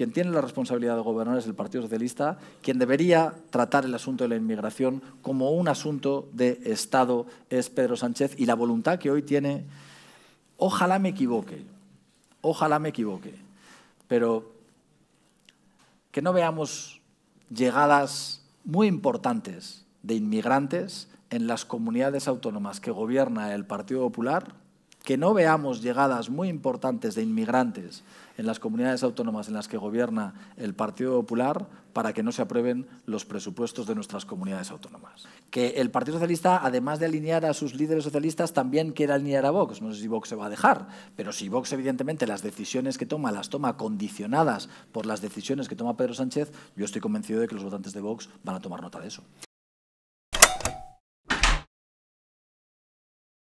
Quien tiene la responsabilidad de gobernar es el Partido Socialista, quien debería tratar el asunto de la inmigración como un asunto de Estado es Pedro Sánchez y la voluntad que hoy tiene, ojalá me equivoque, ojalá me equivoque, pero que no veamos llegadas muy importantes de inmigrantes en las comunidades autónomas que gobierna el Partido Popular que no veamos llegadas muy importantes de inmigrantes en las comunidades autónomas en las que gobierna el Partido Popular para que no se aprueben los presupuestos de nuestras comunidades autónomas. Que el Partido Socialista, además de alinear a sus líderes socialistas, también quiera alinear a Vox. No sé si Vox se va a dejar, pero si Vox, evidentemente, las decisiones que toma las toma condicionadas por las decisiones que toma Pedro Sánchez, yo estoy convencido de que los votantes de Vox van a tomar nota de eso.